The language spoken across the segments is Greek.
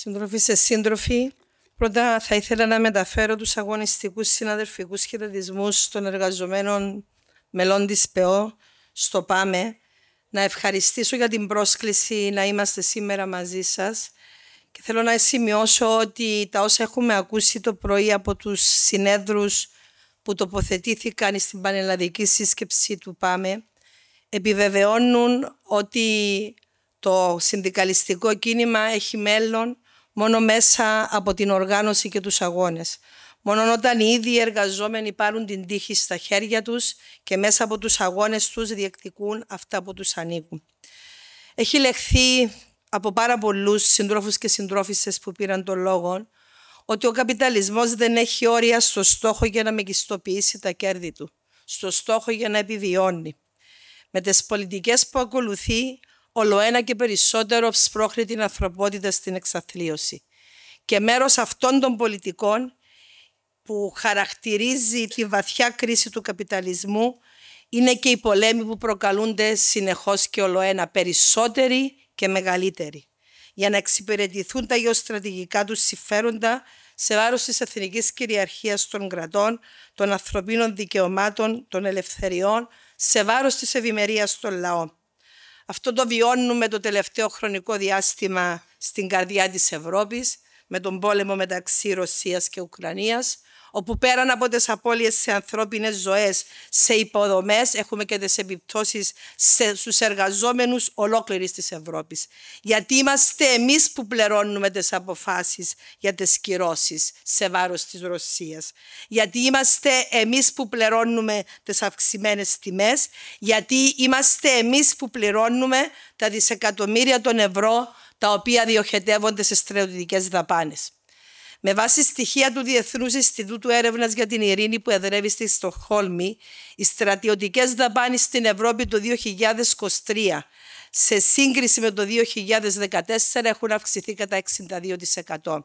Συντροφοί σε σύντροφοι, πρώτα θα ήθελα να μεταφέρω τους αγωνιστικούς συναδελφικούς χαιρετισμούς των εργαζομένων μελών της ΠΕΟ στο ΠΑΜΕ, να ευχαριστήσω για την πρόσκληση να είμαστε σήμερα μαζί σας και θέλω να σημειώσω ότι τα όσα έχουμε ακούσει το πρωί από τους συνέδρους που τοποθετήθηκαν στην πανελλαδική σύσκεψη του ΠΑΜΕ επιβεβαιώνουν ότι το συνδικαλιστικό κίνημα έχει μέλλον μόνο μέσα από την οργάνωση και τους αγώνες. Μόνο όταν οι ίδιοι εργαζόμενοι πάρουν την τύχη στα χέρια τους και μέσα από τους αγώνες τους διεκδικούν αυτά που τους ανήκουν. Έχει λεχθεί από πάρα πολλούς συντρόφους και συντρόφισσες που πήραν τον λόγο ότι ο καπιταλισμός δεν έχει όρια στο στόχο για να μεγιστοποιήσει τα κέρδη του, στο στόχο για να επιβιώνει. Με τις πολιτικές που ακολουθεί, ολοένα και περισσότερο σπρώχνει την ανθρωπότητα στην εξαθλίωση. Και μέρος αυτών των πολιτικών που χαρακτηρίζει τη βαθιά κρίση του καπιταλισμού είναι και οι πολέμοι που προκαλούνται συνεχώς και ολοένα περισσότεροι και μεγαλύτεροι για να εξυπηρετηθούν τα γεωστρατηγικά τους συμφέροντα σε βάρος της εθνικής κυριαρχίας των κρατών, των ανθρωπίνων δικαιωμάτων, των ελευθεριών, σε βάρος της ευημερίας των λαών. Αυτό το βιώνουμε το τελευταίο χρονικό διάστημα στην καρδιά της Ευρώπης με τον πόλεμο μεταξύ Ρωσίας και Ουκρανίας, όπου πέραν από τις απώλειες σε ανθρώπινες ζωές, σε υποδομές, έχουμε και τις επιπτώσεις σε, στους εργαζόμενους ολόκληρης της Ευρώπης. Γιατί είμαστε εμείς που πληρώνουμε τις αποφάσεις για τις κυρώσεις σε βάρος της Ρωσίας. Γιατί είμαστε εμείς που πληρώνουμε τις αυξημένες τιμές, γιατί είμαστε εμείς που πληρώνουμε τα δισεκατομμύρια των ευρώ τα οποία διοχετεύονται σε στρατιωτικές δαπάνες. Με βάση στοιχεία του Διεθνούς Ινστιτούτου Έρευνας για την Ειρήνη που εδρεύει στη Στοχόλμη, οι στρατιωτικές δαπάνες στην Ευρώπη το 2023 σε σύγκριση με το 2014 έχουν αυξηθεί κατά 62%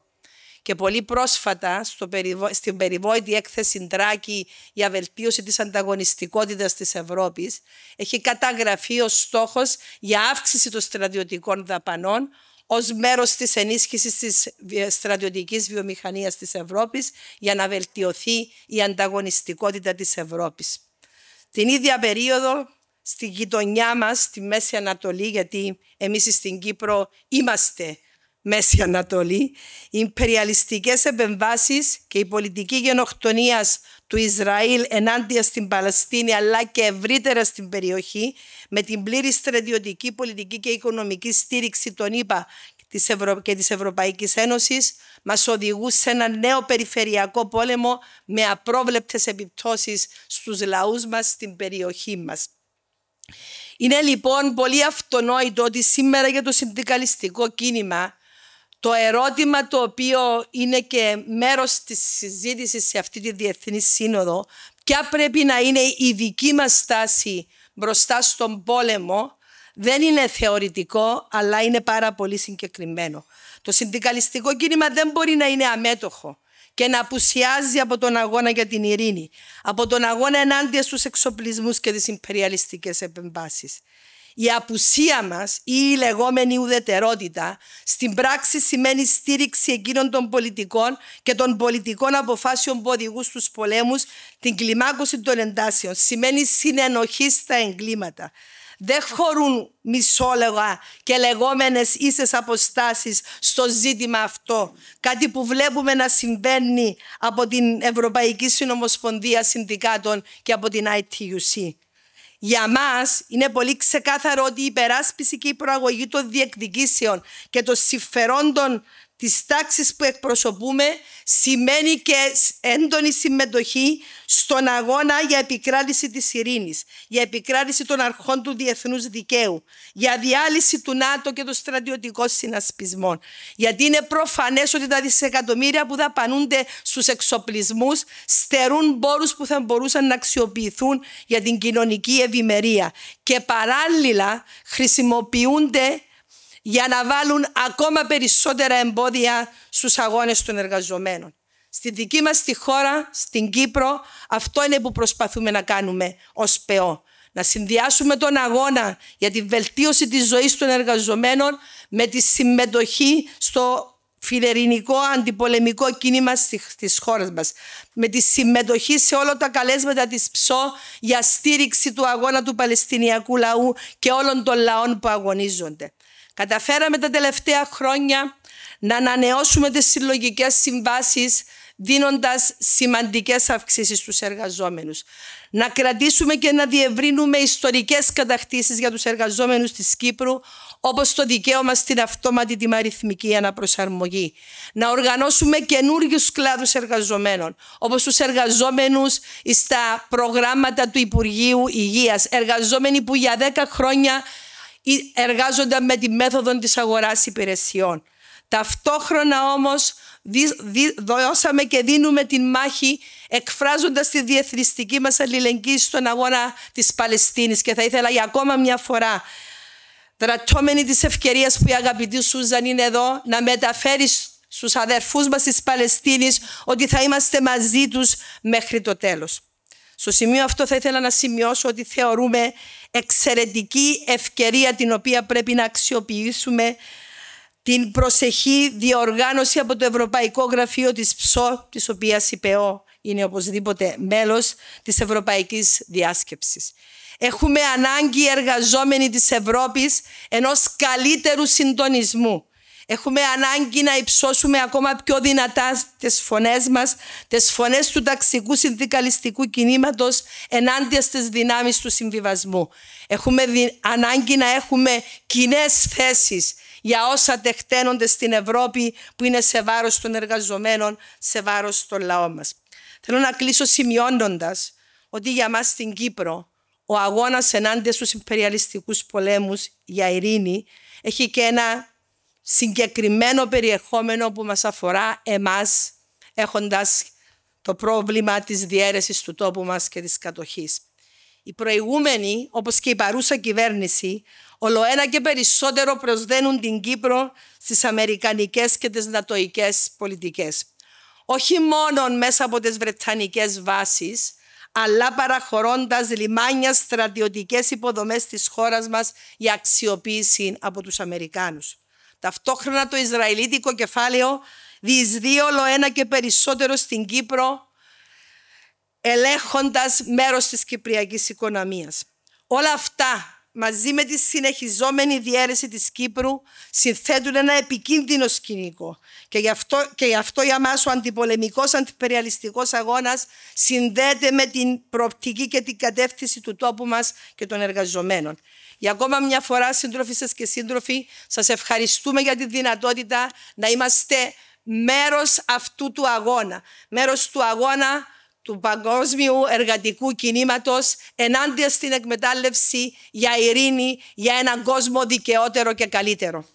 και πολύ πρόσφατα στο περιβο... στην περιβόητη έκθεση ντράκη για βελτίωση της ανταγωνιστικότητας της Ευρώπης έχει καταγραφεί ως στόχος για αύξηση των στρατιωτικών δαπανών ως μέρος της ενίσχυσης της στρατιωτικής βιομηχανίας της Ευρώπης για να βελτιωθεί η ανταγωνιστικότητα της Ευρώπης. Την ίδια περίοδο στη γειτονιά μας, στη Μέση Ανατολή, γιατί εμείς στην Κύπρο είμαστε Μέση Ανατολή, οι υπεριαλιστικές επεμβάσεις και η πολιτική γενοκτονίας του Ισραήλ ενάντια στην Παλαιστίνη αλλά και ευρύτερα στην περιοχή με την πλήρη στρατιωτική, πολιτική και οικονομική στήριξη των ΗΠΑ και της Ευρωπαϊκής Ένωσης μας οδηγούν σε ένα νέο περιφερειακό πόλεμο με απρόβλεπτες επιπτώσεις στους λαούς μας στην περιοχή μας. Είναι λοιπόν πολύ αυτονόητο ότι σήμερα για το συνδικαλιστικό κίνημα το ερώτημα το οποίο είναι και μέρος της συζήτησης σε αυτή τη Διεθνή Σύνοδο, ποια πρέπει να είναι η δική μας στάση μπροστά στον πόλεμο, δεν είναι θεωρητικό, αλλά είναι πάρα πολύ συγκεκριμένο. Το συνδικαλιστικό κίνημα δεν μπορεί να είναι αμέτωχο και να απουσιάζει από τον αγώνα για την ειρήνη, από τον αγώνα ενάντια στους εξοπλισμούς και τις υπεριαλιστικές επεμβάσεις. Η απουσία μας ή η λεγόμενη ουδετερότητα στην πράξη σημαίνει στήριξη εκείνων των πολιτικών και των πολιτικών αποφάσεων που οδηγούν στους πολέμους, την κλιμάκωση των εντάσεων. Σημαίνει συνενοχή στα εγκλήματα. Δεν χωρούν μισόλεγα και λεγόμενες ίσες αποστάσεις στο ζήτημα αυτό. Κάτι που βλέπουμε να συμβαίνει από την Ευρωπαϊκή Συνομοσπονδία Συνδικάτων και από την ITUC. Για μας είναι πολύ ξεκάθαρο ότι η υπεράσπιση και η προαγωγή των διεκδικήσεων και των συμφερόντων της τάξης που εκπροσωπούμε σημαίνει και έντονη συμμετοχή στον αγώνα για επικράτηση της ειρήνης, για επικράτηση των αρχών του διεθνούς δικαίου, για διάλυση του ΝΑΤΟ και των στρατιωτικών συνασπισμών. Γιατί είναι προφανές ότι τα δισεκατομμύρια που δαπανούνται στους εξοπλισμούς στερούν πόρους που θα μπορούσαν να αξιοποιηθούν για την κοινωνική ευημερία και παράλληλα χρησιμοποιούνται για να βάλουν ακόμα περισσότερα εμπόδια στους αγώνες των εργαζομένων. Στη δική μας τη χώρα, στην Κύπρο, αυτό είναι που προσπαθούμε να κάνουμε ως ΠΕΟ. Να συνδυάσουμε τον αγώνα για τη βελτίωση της ζωής των εργαζομένων με τη συμμετοχή στο φιλερινικό αντιπολεμικό κίνημα στις χώρες μας. Με τη συμμετοχή σε όλα τα καλέσματα της ΨΟ για στήριξη του αγώνα του Παλαιστινιακού λαού και όλων των λαών που αγωνίζονται. Καταφέραμε τα τελευταία χρόνια να ανανεώσουμε τις συλλογικές συμβάσεις δίνοντας σημαντικές αυξήσεις στους εργαζόμενους. Να κρατήσουμε και να διευρύνουμε ιστορικές κατακτήσεις για τους εργαζόμενους της Κύπρου, όπως το δικαίωμα στην αυτόματη τιμαριθμική αναπροσαρμογή. Να οργανώσουμε καινούριους κλάδους εργαζομένων, όπως τους εργαζόμενους στα προγράμματα του Υπουργείου Υγείας, εργαζόμενοι που για 10 χρόνια εργάζονταν με τη μέθοδο της αγοράς υπηρεσιών. Ταυτόχρονα όμως δώσαμε και δίνουμε τη μάχη εκφράζοντας τη διεθνιστική μας αλληλεγγύη στον αγώνα της Παλαιστίνης και θα ήθελα για ακόμα μια φορά δρατώμενη της ευκαιρίας που η αγαπητή Σούζαν είναι εδώ να μεταφέρει στους αδερφούς μας της Παλαιστίνης ότι θα είμαστε μαζί τους μέχρι το τέλος. Στο σημείο αυτό θα ήθελα να σημειώσω ότι θεωρούμε εξαιρετική ευκαιρία την οποία πρέπει να αξιοποιήσουμε την προσεχή διοργάνωση από το Ευρωπαϊκό Γραφείο της ΨΟ, της οποίας η ΠΕΟ είναι οπωσδήποτε μέλος της Ευρωπαϊκής Διάσκεψης. Έχουμε ανάγκη οι εργαζόμενοι της Ευρώπης ενός καλύτερου συντονισμού Έχουμε ανάγκη να υψώσουμε ακόμα πιο δυνατά τις φωνές μας, τις φωνές του ταξικού συνδικαλιστικού κινήματος ενάντια στις δυνάμεις του συμβιβασμού. Έχουμε ανάγκη να έχουμε κοινές θέσεις για όσα τεχταίνονται στην Ευρώπη που είναι σε βάρος των εργαζομένων, σε βάρος των λαών μας. Θέλω να κλείσω σημειώνοντας ότι για μας στην Κύπρο ο αγώνας ενάντια στους υπεριαλιστικούς πολέμους για ειρήνη έχει και ένα συγκεκριμένο περιεχόμενο που μας αφορά εμάς έχοντας το πρόβλημα της διαίρεσης του τόπου μας και της κατοχής. Οι προηγούμενη, όπως και η παρούσα κυβέρνηση, ολοένα και περισσότερο προσδένουν την Κύπρο στις αμερικανικές και τις νατοικές πολιτικές. Όχι μόνο μέσα από τις βρετανικές βάσεις, αλλά παραχωρώντας λιμάνια στρατιωτικές υποδομές της χώρας μας για αξιοποίηση από τους Αμερικάνους. Ταυτόχρονα το Ισραηλίτικο κεφάλαιο διεισδύει όλο ένα και περισσότερο στην Κύπρο, ελέγχοντας μέρος της κυπριακής οικονομίας. Όλα αυτά μαζί με τη συνεχιζόμενη διαίρεση της Κύπρου συνθέτουν ένα επικίνδυνο σκηνικό. Και γι' αυτό, και γι αυτό για μας ο αντιπολεμικός, αντιπεριαλιστικός αγώνας συνδέεται με την προοπτική και την κατεύθυνση του τόπου μας και των εργαζομένων. Για ακόμα μια φορά, σύντροφοι σας και σύντροφοι, σας ευχαριστούμε για τη δυνατότητα να είμαστε μέρος αυτού του αγώνα. Μέρος του αγώνα του παγκόσμιου εργατικού κινήματος ενάντια στην εκμετάλλευση για ειρήνη, για έναν κόσμο δικαιότερο και καλύτερο.